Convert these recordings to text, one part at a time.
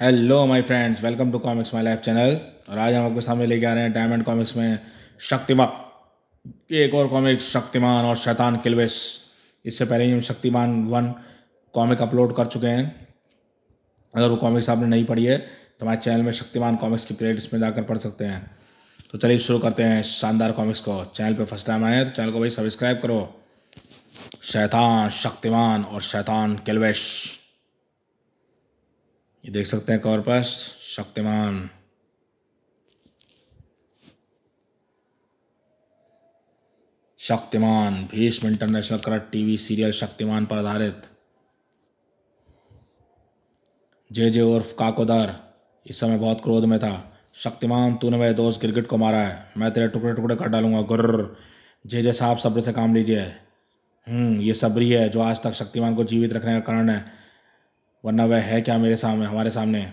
Hello my friends welcome to comics my life channel और आज हम आपके सामने लेके आ रहे हैं डायमंड कॉमिक्स में शक्तिमान की एक और कॉमिक शक्तिमान और शैतान किलवेस इससे पहले ही हम शक्तिमान वन कॉमिक अपलोड कर चुके हैं अगर वो कॉमिक्स आपने नहीं पढ़ी है तो हमारे चैनल में शक्तिमान कॉमिक्स की प्लेट में जाकर पढ़ सकते हैं तो चलिए शुरू करते हैं शानदार कॉमिक्स को चैनल पर फर्स्ट टाइम आए हैं तो चैनल को भाई सब्सक्राइब करो शैतान शक्तिमान और शैतान किलवेश ये देख सकते हैं कॉर्पस शक्तिमान शक्तिमान भीष्म इंटरनेशनल करट टीवी सीरियल शक्तिमान पर आधारित जे जे उर्फ काकोदार इस समय बहुत क्रोध में था शक्तिमान तूने मेरे दोस्त क्रिकेट को मारा है मैं तेरे टुकड़े टुकड़े कर डालूंगा गुर्र जे जे साहब सब्र से काम लीजिए हम्म ये सब्री है जो आज तक शक्तिमान को जीवित रखने का कारण है वरना वह है क्या मेरे सामने हमारे सामने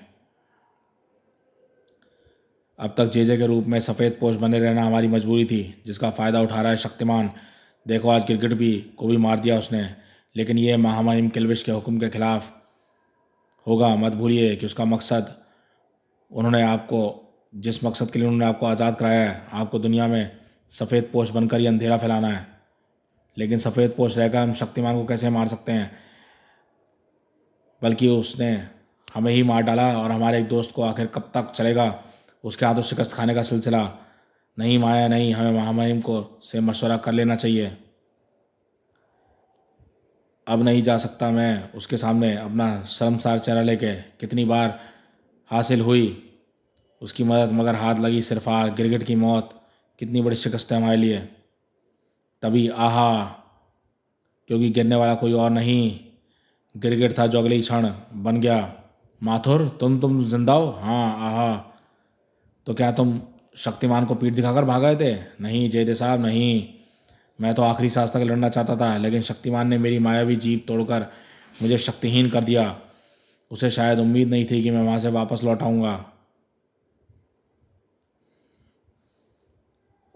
अब तक जे के रूप में सफ़ेद पोष बने रहना हमारी मजबूरी थी जिसका फ़ायदा उठा रहा है शक्तिमान देखो आज क्रिकेट भी को भी मार दिया उसने लेकिन ये महामहिम किलविश के हुक्म के ख़िलाफ़ होगा मत भूलिए कि उसका मकसद उन्होंने आपको जिस मकसद के लिए उन्होंने आपको आज़ाद कराया है आपको दुनिया में सफ़ेद पोष बनकर ही अंधेरा फैलाना है लेकिन सफ़ेद पोष रहकर हम शक्तिमान को कैसे मार सकते हैं बल्कि उसने हमें ही मार डाला और हमारे एक दोस्त को आखिर कब तक चलेगा उसके हाथों शिकस्त खाने का सिलसिला नहीं माया नहीं हमें महामहिम को से मशवरा कर लेना चाहिए अब नहीं जा सकता मैं उसके सामने अपना शर्मसार चेहरा लेके कितनी बार हासिल हुई उसकी मदद मगर हाथ लगी सिरफार गिरगिट की मौत कितनी बड़ी शिकस्त है हमारे लिए तभी आहा क्योंकि गिरने वाला कोई और नहीं गिरगिट था अगले क्षण बन गया माथुर तुम तुम जिंदा हो हाँ आहा तो क्या तुम शक्तिमान को पीठ दिखाकर भाग गए थे नहीं जेजे साहब नहीं मैं तो आखिरी सांस तक लड़ना चाहता था लेकिन शक्तिमान ने मेरी मायावी जीप तोड़कर मुझे शक्तिहीन कर दिया उसे शायद उम्मीद नहीं थी कि मैं वहाँ से वापस लौटाऊँगा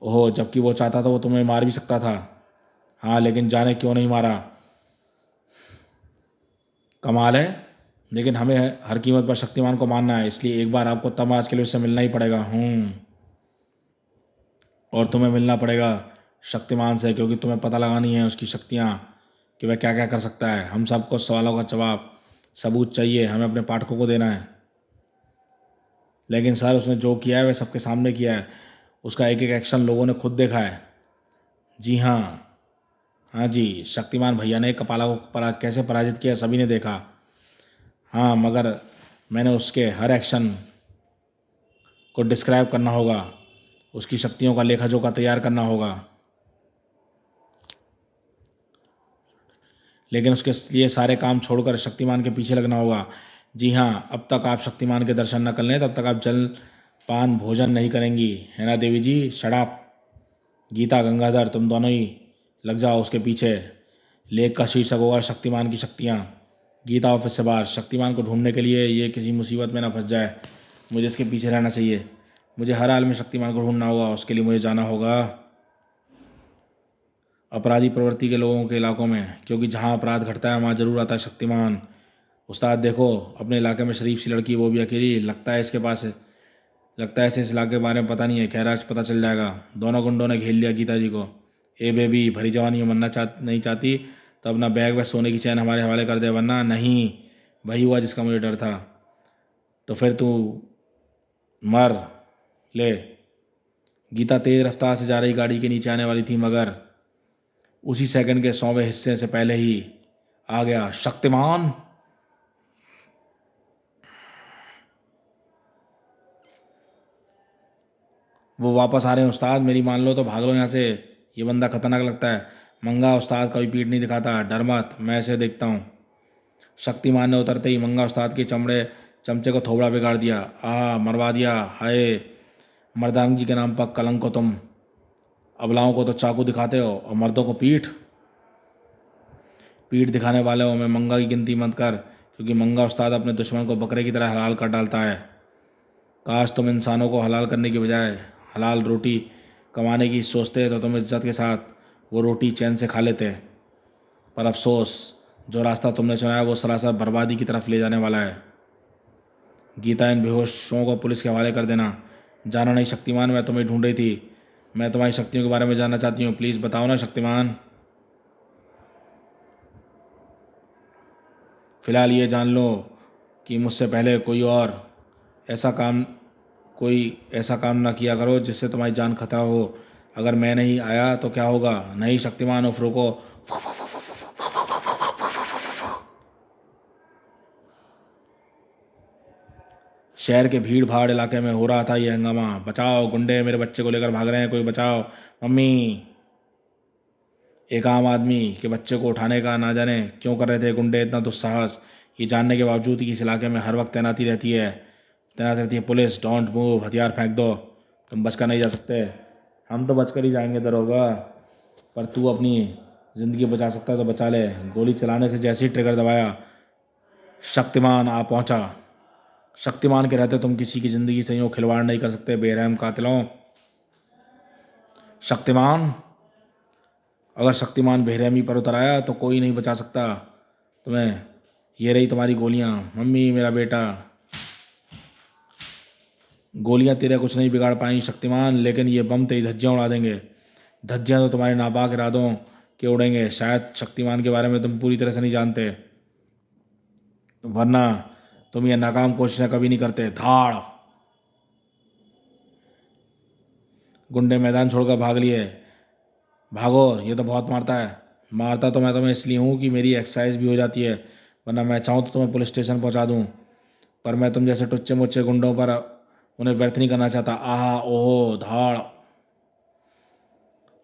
ओहो जबकि वो चाहता था वो तुम्हें मार भी सकता था हाँ लेकिन जाने क्यों नहीं मारा कमाल है लेकिन हमें हर कीमत पर शक्तिमान को मानना है इसलिए एक बार आपको तमराज के लिए उससे मिलना ही पड़ेगा हूँ हम्म। और तुम्हें मिलना पड़ेगा शक्तिमान से क्योंकि तुम्हें पता लगानी है उसकी शक्तियाँ कि वह क्या क्या कर सकता है हम सबको सवालों का जवाब सबूत चाहिए हमें अपने पाठकों को देना है लेकिन सर उसने जो किया है वह सबके सामने किया है उसका एक एक एक्शन लोगों ने खुद देखा है जी हाँ हाँ जी शक्तिमान भैया ने कपाला को परा, कैसे पराजित किया सभी ने देखा हाँ मगर मैंने उसके हर एक्शन को डिस्क्राइब करना होगा उसकी शक्तियों का लेखा जोखा तैयार करना होगा लेकिन उसके लिए सारे काम छोड़कर शक्तिमान के पीछे लगना होगा जी हाँ अब तक आप शक्तिमान के दर्शन न कर लें तब तक आप जल पान भोजन नहीं करेंगी ना देवी जी शराब गीता गंगाधर तुम दोनों ही लग जाओ उसके पीछे लेख का शीर्षक होगा शक्तिमान की शक्तियाँ गीता ऑफिस से बाहर शक्तिमान को ढूंढने के लिए ये किसी मुसीबत में ना फंस जाए मुझे इसके पीछे रहना चाहिए मुझे हर हाल में शक्तिमान को ढूंढना होगा उसके लिए मुझे जाना होगा अपराधी प्रवृत्ति के लोगों के इलाकों में क्योंकि जहाँ अपराध घटता है वहाँ ज़रूर आता है शक्तिमान उस्ताद देखो अपने इलाके में शरीफ सी लड़की वो भी अकेली लगता है इसके पास लगता है इसे इस इलाके के बारे में पता नहीं है खैराज पता चल जाएगा दोनों गुंडों ने घेर लिया गीता जी को ए बेबी भरी जवानी मरना चाह नहीं चाहती तो अपना बैग व सोने की चैन हमारे हवाले कर दे वरना नहीं वही हुआ जिसका मुझे डर था तो फिर तू मर ले गीता तेज रफ्तार से जा रही गाड़ी के नीचे आने वाली थी मगर उसी सेकंड के सौवें हिस्से से पहले ही आ गया शक्तिमान वो वापस आ रहे हैं उस्ताद मेरी मान लो तो भाग लो यहाँ से ये बंदा खतरनाक लगता है मंगा उस्ताद कभी पीठ नहीं दिखाता डर मत मैं ऐसे देखता हूँ शक्तिमान ने उतरते ही मंगा उस्ताद के चमड़े चमचे को थोबड़ा बिगाड़ दिया आह मरवा दिया हाय मर्दानगी के नाम पर कलंक हो तुम अबलाओं को तो चाकू दिखाते हो और मर्दों को पीठ पीठ दिखाने वाले हो मैं मंगा की गिनती मत कर क्योंकि मंगा उस्ताद अपने दुश्मन को बकरे की तरह हलाल कर डालता है काश तुम इंसानों को हलाल करने के बजाय हलाल रोटी कमाने की सोचते तो तुम इज्जत के साथ वो रोटी चैन से खा लेते पर अफसोस जो रास्ता तुमने चुना है वो सरासर बर्बादी की तरफ ले जाने वाला है गीता इन बेहोशों को पुलिस के हवाले कर देना जाना नहीं शक्तिमान मैं तुम्हें ढूंढ रही थी मैं तुम्हारी शक्तियों के बारे में जानना चाहती हूँ प्लीज़ बताओ ना शक्तिमान फ़िलहाल ये जान लो कि मुझसे पहले कोई और ऐसा काम कोई ऐसा काम ना किया करो जिससे तुम्हारी जान खतरा हो अगर मैं नहीं आया तो क्या होगा नहीं शक्तिमान हो फ्रोको शहर के भीड़ भाड़ इलाके में हो रहा था यह हंगामा बचाओ गुंडे मेरे बच्चे को लेकर भाग रहे हैं कोई बचाओ मम्मी एक आम आदमी के बच्चे को उठाने का ना जाने क्यों कर रहे थे गुंडे इतना दुस्साहस ये जानने के बावजूद कि इस इलाके में हर वक्त तैनाती रहती है तैनात रहती है पुलिस डोंट मूव हथियार फेंक दो तुम बचकर नहीं जा सकते हम तो बचकर ही जाएंगे दरोगा पर तू अपनी ज़िंदगी बचा सकता है तो बचा ले गोली चलाने से जैसे ही ट्रिगर दबाया शक्तिमान आ पहुंचा शक्तिमान के रहते तुम किसी की ज़िंदगी से यूँ खिलवाड़ नहीं कर सकते बेरहम कातिलों शक्तिमान अगर शक्तिमान बेरहमी पर उतर आया तो कोई नहीं बचा सकता तुम्हें ये रही तुम्हारी गोलियाँ मम्मी मेरा बेटा गोलियां तेरे कुछ नहीं बिगाड़ पाएंगी शक्तिमान लेकिन ये बम तेरी धज्जियाँ उड़ा देंगे धज्जियाँ तो तुम्हारे नापाक इरादों के उड़ेंगे शायद शक्तिमान के बारे में तुम पूरी तरह से नहीं जानते वरना तुम यह नाकाम कोशिशें कभी नहीं करते धाड़ गुंडे मैदान छोड़कर भाग लिए भागो ये तो बहुत मारता है मारता तो मैं तुम्हें इसलिए हूँ कि मेरी एक्सरसाइज भी हो जाती है वरना मैं चाहूँ तो तुम्हें पुलिस स्टेशन पहुँचा दूँ पर मैं तुम जैसे टुच्चे मुच्चे गुंडों पर उन्हें व्यर्थ नहीं करना चाहता आहा ओहो धाड़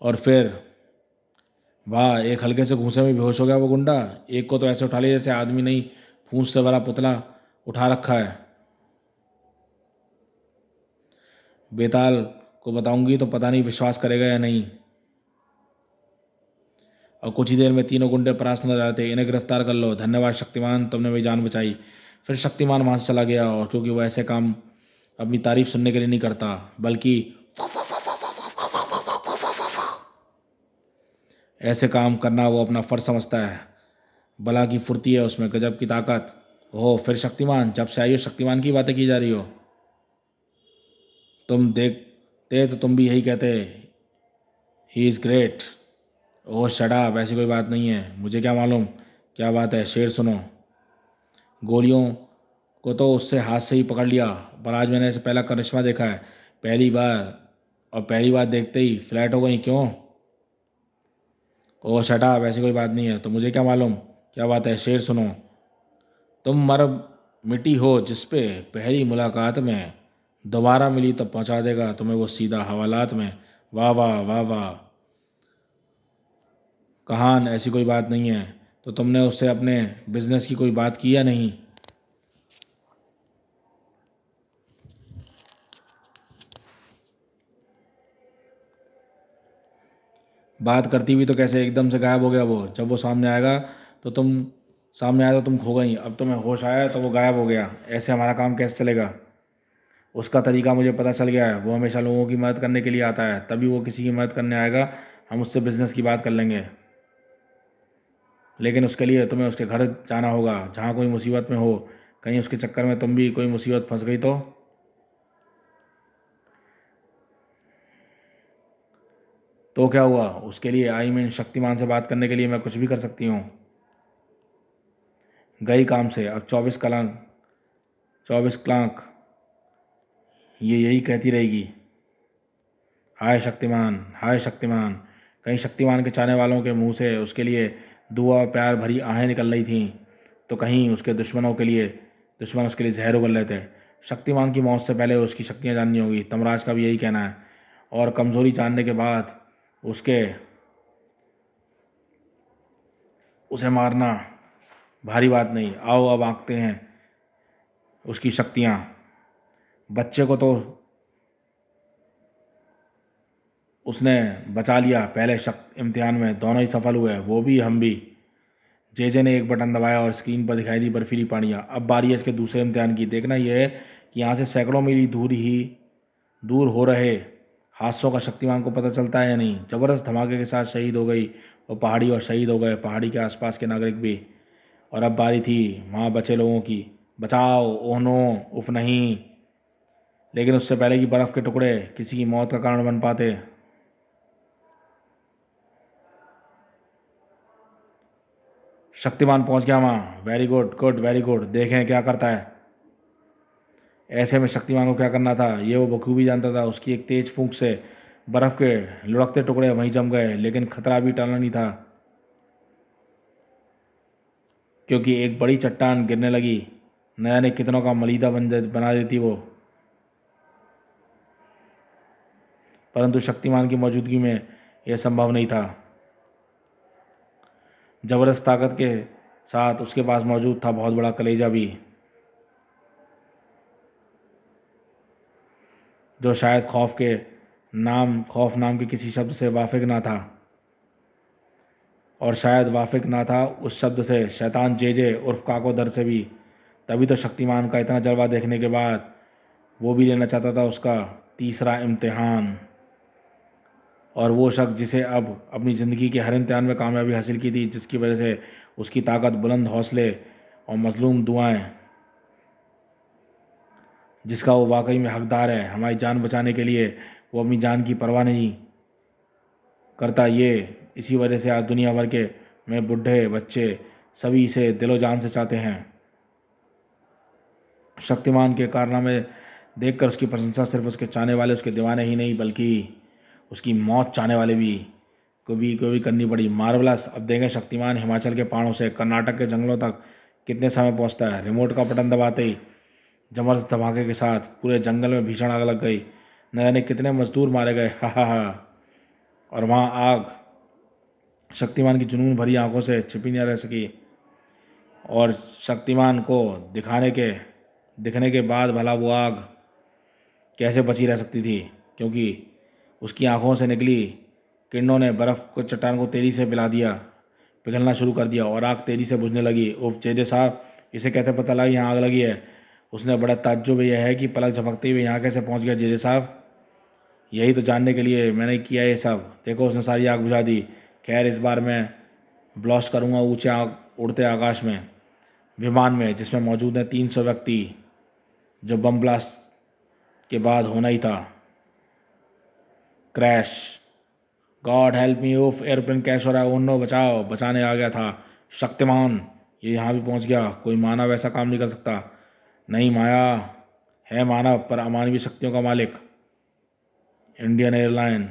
और फिर वाह एक हल्के से घूसे में बेहोश हो गया वो गुंडा एक को तो ऐसे उठा लिया जैसे आदमी नहीं फूस से भरा पुतला उठा रखा है बेताल को बताऊंगी तो पता नहीं विश्वास करेगा या नहीं और कुछ ही देर में तीनों गुंडे परास नजर आते इन्हें गिरफ्तार कर लो धन्यवाद शक्तिमान तुमने मेरी जान बचाई फिर शक्तिमान वहां से चला गया और क्योंकि वह ऐसे काम अपनी तारीफ सुनने के लिए नहीं करता बल्कि ऐसे काम करना वो अपना फ़र्ज समझता है बला की फुर्ती है उसमें गजब की ताकत हो फिर शक्तिमान जब से आई हो शक्तिमान की बातें की जा रही हो तुम देखते तो तुम भी यही कहते ही इज़ ग्रेट ओह शराब ऐसी कोई बात नहीं है मुझे क्या मालूम क्या बात है शेर सुनो गोलियों को तो उससे हाथ से ही पकड़ लिया पर आज मैंने ऐसे पहला करिश्मा देखा है पहली बार और पहली बार देखते ही फ्लैट हो गई क्यों ओ शटा वैसी कोई बात नहीं है तो मुझे क्या मालूम क्या बात है शेर सुनो तुम मर मिट्टी हो जिसपे पहली मुलाकात में दोबारा मिली तब पहुंचा देगा तुम्हें वो सीधा हवालात में वाह वाह वाह वाह कहान ऐसी कोई बात नहीं है तो तुमने उससे अपने बिजनेस की कोई बात किया नहीं बात करती हुई तो कैसे एकदम से गायब हो गया वो जब वो सामने आएगा तो तुम सामने आया तो तुम खो गई अब तुम्हें होश आया तो वो गायब हो गया ऐसे हमारा काम कैसे चलेगा उसका तरीका मुझे पता चल गया है वो हमेशा लोगों की मदद करने के लिए आता है तभी वो किसी की मदद करने आएगा हम उससे बिज़नेस की बात कर लेंगे लेकिन उसके लिए तुम्हें उसके घर जाना होगा जहाँ कोई मुसीबत में हो कहीं उसके चक्कर में तुम भी कोई मुसीबत फंस गई तो तो क्या हुआ उसके लिए आई मीन शक्तिमान से बात करने के लिए मैं कुछ भी कर सकती हूँ गई काम से अब चौबीस कलांक चौबीस क्लांक ये यही कहती रहेगी हाय शक्तिमान हाय शक्तिमान कहीं शक्तिमान के चाहने वालों के मुंह से उसके लिए दुआ प्यार भरी आहें निकल रही थीं तो कहीं उसके दुश्मनों के लिए दुश्मन उसके लिए जहर उगल रहे थे शक्तिमान की मौत से पहले उसकी शक्तियाँ जाननी होगी तमराज का भी यही कहना है और कमज़ोरी जानने के बाद उसके उसे मारना भारी बात नहीं आओ अब आँकते हैं उसकी शक्तियाँ बच्चे को तो उसने बचा लिया पहले शक्त इम्तिहान में दोनों ही सफल हुए वो भी हम भी जे जे ने एक बटन दबाया और स्क्रीन पर दिखाई दी बर्फीली पानियाँ अब बारी है इसके दूसरे इम्तिहान की देखना यह है कि यहाँ से सैकड़ों मील दूर ही दूर हो रहे हादसों का शक्तिमान को पता चलता है या नहीं ज़बरदस्त धमाके के साथ शहीद हो गई और पहाड़ी और शहीद हो गए पहाड़ी के आसपास के नागरिक भी और अब बारी थी वहाँ बचे लोगों की बचाओ ओह नो उफ नहीं लेकिन उससे पहले कि बर्फ़ के टुकड़े किसी की मौत का कारण बन पाते शक्तिमान पहुंच गया वहाँ very good good very good देखें क्या करता है ऐसे में शक्तिमान को क्या करना था ये वो बखूबी जानता था उसकी एक तेज फूंक से बर्फ़ के लुढ़कते टुकड़े वहीं जम गए लेकिन खतरा भी टालना नहीं था क्योंकि एक बड़ी चट्टान गिरने लगी नया ने कितनों का मलिदा बन बना देती वो परंतु शक्तिमान की मौजूदगी में यह संभव नहीं था ज़बरदस्त ताकत के साथ उसके पास मौजूद था बहुत बड़ा कलेजा भी जो शायद खौफ के नाम खौफ नाम के किसी शब्द से वाफिक ना था और शायद वाफिक ना था उस शब्द से शैतान जे जे उर्फ काको दर से भी तभी तो शक्तिमान का इतना जलवा देखने के बाद वो भी लेना चाहता था उसका तीसरा इम्तहान और वो शख्स जिसे अब अपनी ज़िंदगी के हर इम्तहान में कामयाबी हासिल की थी जिसकी वजह से उसकी ताकत बुलंद हौसले और मजलूम दुआएं जिसका वो वाकई में हकदार है हमारी जान बचाने के लिए वो अपनी जान की परवाह नहीं करता ये इसी वजह से आज दुनिया भर के में बुढ़े बच्चे सभी इसे दिलो जान से चाहते हैं शक्तिमान के कारनामे देखकर उसकी प्रशंसा सिर्फ उसके चाहने वाले उसके दीवाने ही नहीं बल्कि उसकी मौत चाहने वाले भी को भी को भी करनी पड़ी मार्वलस अब देखें शक्तिमान हिमाचल के पहाड़ों से कर्नाटक के जंगलों तक कितने समय पहुंचता है रिमोट का बटन दबाते ही जबरदस्त धमाके के साथ पूरे जंगल में भीषण आग लग गई न जाने कितने मजदूर मारे गए हा हा हा और वहाँ आग शक्तिमान की जुनून भरी आंखों से छिपी न रह सकी और शक्तिमान को दिखाने के दिखने के बाद भला वो आग कैसे बची रह सकती थी क्योंकि उसकी आंखों से निकली किरणों ने बर्फ़ को चट्टान को तेज़ी से पिला दिया पिघलना शुरू कर दिया और आग तेज़ी से बुझने लगी उफ चेजे साहब इसे कहते पता लगा यहाँ आग लगी है उसने बड़ा ताज्जुब यह है कि पलक झपकते हुए यहाँ कैसे पहुँच गया जेजे साहब यही तो जानने के लिए मैंने किया ये सब देखो उसने सारी आग बुझा दी खैर इस बार मैं ब्लॉस्ट करूँगा ऊँचे आग उड़ते आकाश में विमान में जिसमें मौजूद हैं तीन सौ व्यक्ति जो बम ब्लास्ट के बाद होना ही था क्रैश गॉड हेल्प मी ओफ एयरप्लेन कैश हो रहा है ओन नो बचाओ बचाने आ गया था शक्तिमान ये यहाँ भी पहुँच गया कोई मानव ऐसा काम नहीं कर सकता नहीं माया है मानव पर अमानवीय शक्तियों का मालिक इंडियन एयरलाइन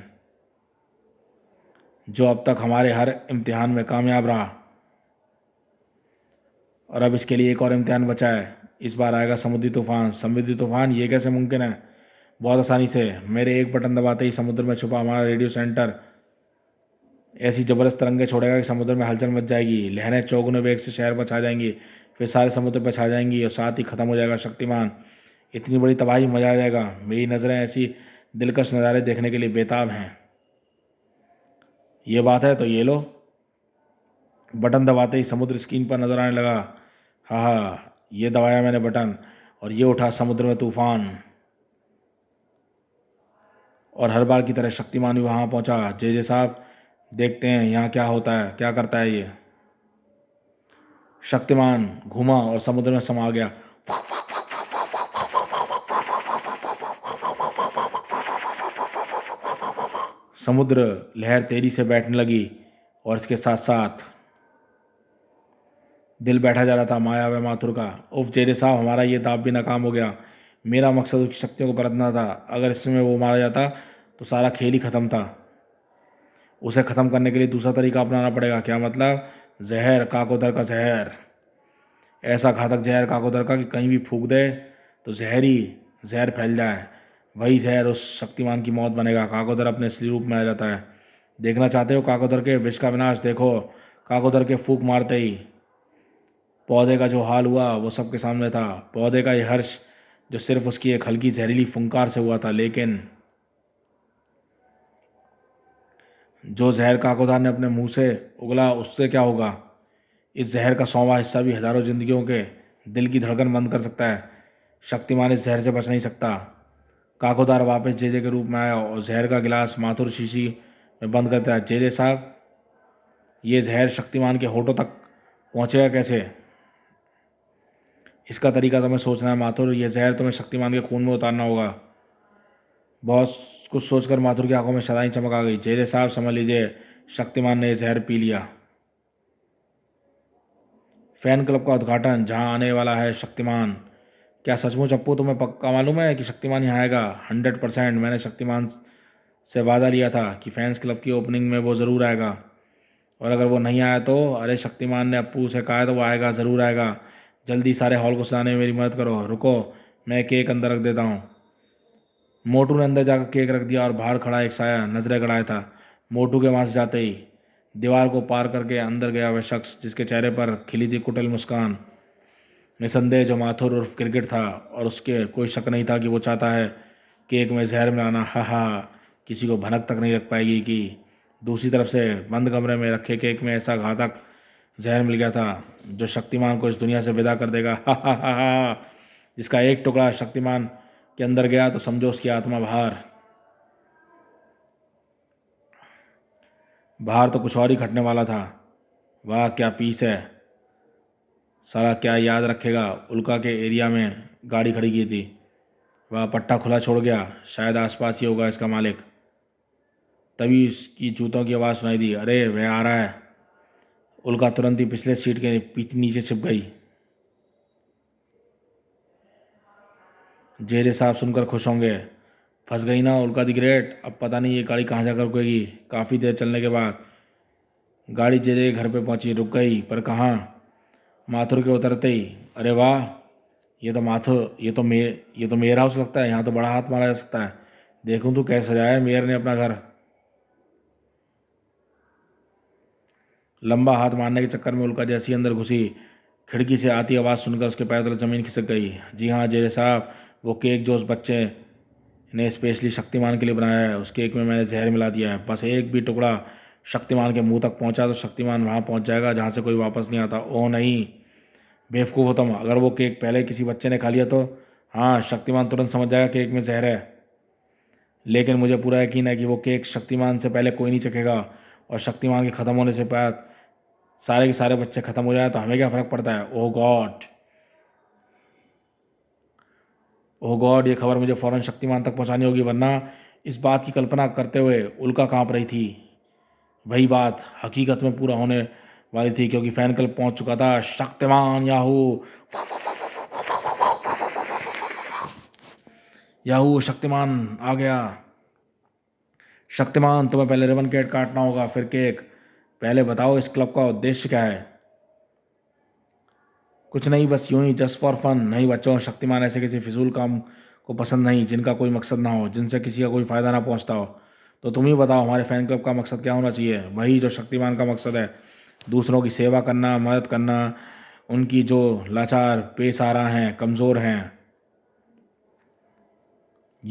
जो अब तक हमारे हर इम्तिहान में कामयाब रहा और अब इसके लिए एक और इम्तिहान बचा है इस बार आएगा समुद्री तूफान समुद्री तूफान ये कैसे मुमकिन है बहुत आसानी से मेरे एक बटन दबाते ही समुद्र में छुपा हमारा रेडियो सेंटर ऐसी जबरदस्त तरंगे छोड़ेगा कि समुद्र में हलचल मच जाएगी लहरें चौगुने वेग से शहर पर छा जाएंगी फिर सारे समुद्र पर छा जाएंगी और साथ ही ख़त्म हो जाएगा शक्तिमान इतनी बड़ी तबाही मजा आ जाएगा मेरी नज़रें ऐसी दिलकश नज़ारे देखने के लिए बेताब हैं ये बात है तो ये लो बटन दबाते ही समुद्र स्क्रीन पर नज़र आने लगा हाँ हाँ ये दबाया मैंने बटन और ये उठा समुद्र में तूफान और हर बार की तरह शक्तिमान भी वहाँ पहुँचा जे जे साहब देखते हैं यहाँ क्या होता है क्या करता है ये शक्तिमान घुमा और समुद्र में समा गया समुद्र लहर तेजी से बैठने लगी और इसके साथ साथ दिल बैठा जा रहा था माया व माथुर का उफ जेरे साहब हमारा ये दाव भी नाकाम हो गया मेरा मकसद उसकी शक्तियों को बरतना था अगर इसमें वो मारा जाता तो सारा खेल ही ख़त्म था उसे ख़त्म करने के लिए दूसरा तरीका अपनाना पड़ेगा क्या मतलब जहर काकोदर का जहर ऐसा घातक जहर काकोदर का कि कहीं भी फूक दे तो जहरी जहर फैल जाए वही जहर उस शक्तिमान की मौत बनेगा काकोदर अपने असली रूप में आ जाता है देखना चाहते हो काकोदर के विष का विनाश देखो काकोदर के फूक मारते ही पौधे का जो हाल हुआ वो सबके सामने था पौधे का यह हर्ष जो सिर्फ उसकी एक हल्की जहरीली फुंकार से हुआ था लेकिन जो जहर काकोदार ने अपने मुंह से उगला उससे क्या होगा इस जहर का सौवा हिस्सा भी हज़ारों जिंदगियों के दिल की धड़कन बंद कर सकता है शक्तिमान इस जहर से बच नहीं सकता काकोदार वापस जेजे के रूप में आया और जहर का गिलास माथुर शीशी में बंद कर दिया जेजे साहब ये जहर शक्तिमान के होठों तक पहुँचेगा कैसे इसका तरीका तुम्हें तो सोचना है माथुर ये जहर तुम्हें शक्तिमान के खून में उतारना होगा बहुत कुछ सोचकर माथुर की आंखों में सदाई चमक आ गई चेहरे साहब समझ लीजिए शक्तिमान ने जहर पी लिया फैन क्लब का उद्घाटन जहां आने वाला है शक्तिमान क्या सचमुच अपू तुम्हें पक्का मालूम है कि शक्तिमान यहाँ आएगा हंड्रेड परसेंट मैंने शक्तिमान से वादा लिया था कि फैंस क्लब की ओपनिंग में वो ज़रूर आएगा और अगर वो नहीं आया तो अरे शक्तिमान ने अपू से कहा तो वो आएगा ज़रूर आएगा जल्दी सारे हॉल को सजाने में मेरी मदद करो रुको मैं केक अंदर रख देता हूँ मोटू ने अंदर जाकर केक रख दिया और बाहर खड़ा एक साया नजरें गड़ाया था मोटू के वहाँ से जाते ही दीवार को पार करके अंदर गया वह शख्स जिसके चेहरे पर खिली थी कुटिल मुस्कान निसंदेह जो माथुर उर्फ क्रिकेट था और उसके कोई शक नहीं था कि वो चाहता है केक में जहर मिलाना हा हा किसी को भनक तक नहीं रख पाएगी कि दूसरी तरफ से बंद कमरे में रखे केक में ऐसा घातक जहर मिल गया था जो शक्तिमान को इस दुनिया से विदा कर देगा हा हा हा हा जिसका एक टुकड़ा शक्तिमान के अंदर गया तो समझो उसकी आत्मा बाहर बाहर तो कुछ और ही घटने वाला था वाह क्या पीस है सारा क्या याद रखेगा उल्का के एरिया में गाड़ी खड़ी की थी वह पट्टा खुला छोड़ गया शायद आसपास ही होगा इसका मालिक तभी उसकी जूतों की आवाज़ सुनाई दी अरे वह आ रहा है उल्का तुरंत ही पिछले सीट के नीचे छिप गई जेर साहब सुनकर खुश होंगे फंस गई ना उल्का दी ग्रेट अब पता नहीं ये गाड़ी कहाँ जाकर रुकेगी काफ़ी देर चलने के बाद गाड़ी जेरे घर पे पहुँची रुक गई पर कहाँ माथुर के उतरते ही अरे वाह ये तो माथुर ये तो मे ये तो मेयर हाउस लगता है यहाँ तो बड़ा हाथ मारा जा सकता है देखूँ तो कैसे सजाया मेयर ने अपना घर लंबा हाथ मारने के चक्कर में उल्का जैसी अंदर घुसी खिड़की से आती आवाज़ सुनकर उसके पैर तले जमीन खिसक गई जी हाँ जेरे साहब वो केक जो उस बच्चे ने स्पेशली शक्तिमान के लिए बनाया है उस केक में मैंने जहर मिला दिया है बस एक भी टुकड़ा शक्तिमान के मुंह तक पहुंचा तो शक्तिमान वहां पहुंच जाएगा जहां से कोई वापस नहीं आता ओ नहीं बेवकूफ़ हो तुम अगर वो केक पहले किसी बच्चे ने खा लिया तो हाँ शक्तिमान तुरंत समझ जाएगा केक में जहर है लेकिन मुझे पूरा यकीन है कि वो केक शक्तिमान से पहले कोई नहीं चखेगा और शक्तिमान के ख़त्म होने से बाद सारे के सारे बच्चे ख़त्म हो जाए तो हमें क्या फ़र्क पड़ता है oh oh god oh god ये खबर मुझे फ़ौरन शक्तिमान तक पहुंचानी होगी वरना इस बात की कल्पना करते हुए उल्का कांप रही थी वही बात हकीकत में पूरा होने वाली थी क्योंकि फैन क्लब पहुँच चुका था शक्तिमान याहू याहू शक्तिमान आ गया शक्तिमान तुम्हें पहले रिबन केट काटना होगा फिर केक पहले बताओ इस क्लब का उद्देश्य क्या है कुछ नहीं बस यूं ही जस्ट फॉर फन नहीं बच्चों शक्तिमान ऐसे किसी फिजूल काम को पसंद नहीं जिनका कोई मकसद ना हो जिनसे किसी का कोई फ़ायदा ना पहुंचता हो तो तुम ही बताओ हमारे फ़ैन क्लब का मकसद क्या होना चाहिए वही जो शक्तिमान का मकसद है दूसरों की सेवा करना मदद करना उनकी जो लाचार पेशारा हैं कमज़ोर हैं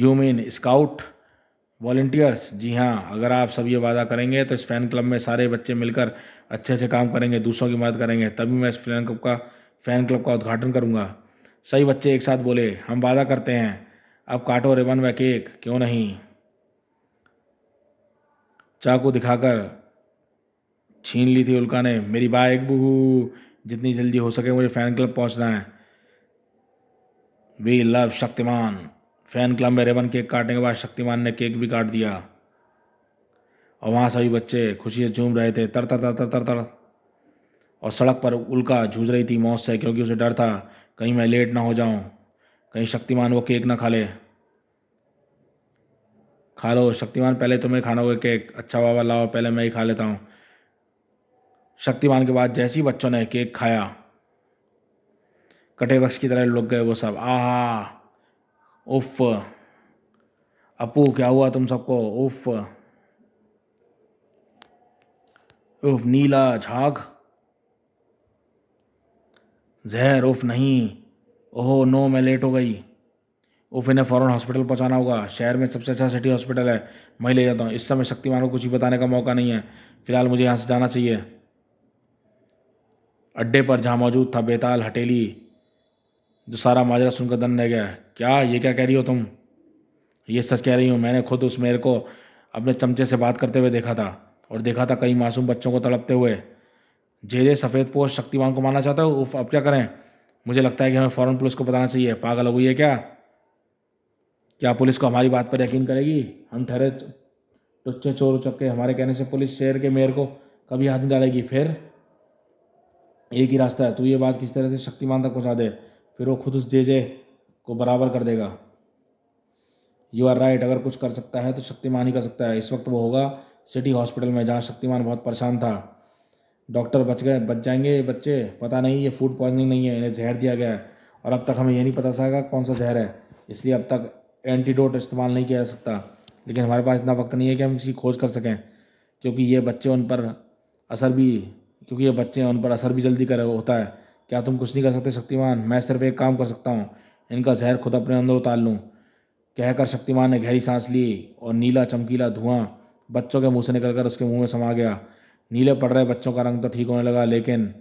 यू मीन स्काउट वॉल्टियर्स जी हाँ अगर आप सब ये वादा करेंगे तो इस फ़ैन क्लब में सारे बच्चे मिलकर अच्छे अच्छे काम करेंगे दूसरों की मदद करेंगे तभी मैं इस फ़ैन क्लब का फैन क्लब का उद्घाटन करूँगा सही बच्चे एक साथ बोले हम वादा करते हैं अब काटो रिबन व केक क्यों नहीं चाकू दिखाकर छीन ली थी उल्का ने मेरी एक बहू जितनी जल्दी हो सके मुझे फ़ैन क्लब पहुंचना है we love Shaktimaan fan club में रेबन केक काटने के बाद शक्तिमान ने केक भी काट दिया और वहाँ सभी बच्चे खुशी से झूम रहे थे तर तर तर तर तर तर और सड़क पर उल्का जूझ रही थी मौत से क्योंकि उसे डर था कहीं मैं लेट ना हो जाऊं कहीं शक्तिमान वो केक ना खा ले खा लो शक्तिमान पहले तुम्हें तो खाना होगा केक अच्छा बाबा लाओ पहले मैं ही खा लेता हूँ शक्तिमान के बाद जैसे ही बच्चों ने केक खाया कटे वृक्ष की तरह लुक गए वो सब आह उफ अपू क्या हुआ तुम सबको उफ उफ नीला झाग जहर उफ नहीं ओह नो मैं लेट हो गई उफ इन्हें फ़ौरन हॉस्पिटल पहुँचाना होगा शहर में सबसे अच्छा सिटी हॉस्पिटल है मैं ले जाता हूँ इस समय शक्तिमान को कुछ भी बताने का मौका नहीं है फ़िलहाल मुझे यहाँ से जाना चाहिए अड्डे पर जहाँ मौजूद था बेताल हटेली जो सारा माजरा सुनकर दन रह गया क्या ये क्या कह रही हो तुम ये सच कह रही हूँ मैंने खुद उस मेयर को अपने चमचे से बात करते हुए देखा था और देखा था कई मासूम बच्चों को तड़पते हुए जेरे सफ़ेद पोस्ट शक्तिमान को मानना चाहता हो उफ अब क्या करें मुझे लगता है कि हमें फ़ौरन पुलिस को बताना चाहिए पागल हो गई है क्या क्या पुलिस को हमारी बात पर यकीन करेगी हम ठहरे टुच्चे चोर उचक्के हमारे कहने से पुलिस शहर के मेयर को कभी हाथ नहीं डालेगी फिर एक ही रास्ता है तू ये बात किस तरह से शक्तिमान तक पहुँचा दे फिर वो खुद उस जे जे को बराबर कर देगा यू आर राइट अगर कुछ कर सकता है तो शक्तिमान ही कर सकता है इस वक्त वो होगा सिटी हॉस्पिटल में जहाँ शक्तिमान बहुत परेशान था डॉक्टर बच गए बच जाएंगे बच्चे पता नहीं ये फूड पॉइजनिंग नहीं है इन्हें जहर दिया गया है और अब तक हमें यह नहीं पता चला कौन सा जहर है इसलिए अब तक एंटीडोट इस्तेमाल नहीं किया जा सकता लेकिन हमारे पास इतना वक्त नहीं है कि हम इसकी खोज कर सकें क्योंकि ये बच्चे उन पर असर भी क्योंकि ये बच्चे उन पर असर भी जल्दी कर होता है क्या तुम कुछ नहीं कर सकते शक्तिमान मैं सिर्फ एक काम कर सकता हूँ इनका जहर खुद अपने अंदर उतार लूँ कहकर शक्तिमान ने गहरी सांस ली और नीला चमकीला धुआं बच्चों के मुंह से निकलकर उसके मुंह में समा गया नीले पड़ रहे बच्चों का रंग तो ठीक होने लगा लेकिन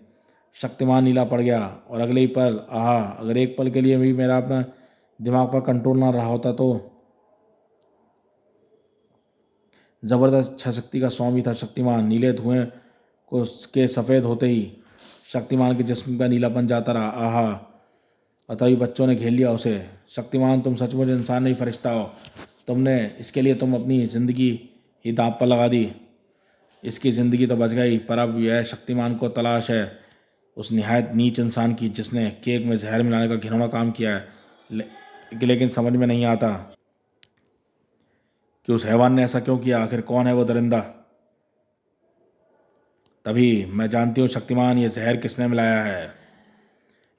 शक्तिमान नीला पड़ गया और अगले ही पल आहा अगर एक पल के लिए भी मेरा अपना दिमाग पर कंट्रोल ना रहा होता तो ज़बरदस्त छह शक्ति का स्वामी था शक्तिमान नीले धुएं को उसके सफ़ेद होते ही शक्तिमान के जिसम का नीलापन जाता रहा आहा अतः बच्चों ने घेर लिया उसे शक्तिमान तुम सचमुच इंसान नहीं फरिश्ता हो तुमने इसके लिए तुम अपनी ज़िंदगी ही दाँप पर लगा दी इसकी ज़िंदगी तो बच गई पर अब यह शक्तिमान को तलाश है उस नहायत नीच इंसान की जिसने केक में जहर मिलाने का घिनौना काम किया है ले, लेकिन समझ में नहीं आता कि उस हैवान ने ऐसा क्यों किया आखिर कौन है वो दरिंदा तभी मैं जानती हूँ शक्तिमान ये जहर किसने मिलाया है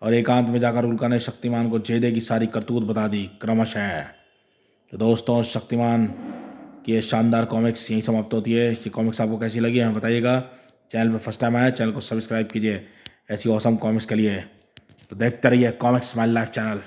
और एकांत में जाकर उल्का ने शक्तिमान को जेदे की सारी करतूत बता दी क्रमशः तो दोस्तों शक्तिमान कि ये शानदार कॉमिक्स यहीं समाप्त होती है ये कॉमिक्स आपको कैसी लगी हमें बताइएगा चैनल पर फर्स्ट टाइम आया चैनल को सब्सक्राइब कीजिए ऐसी औसम कॉमिक्स के लिए तो देखते रहिए कॉमिक्स माई लाइफ चैनल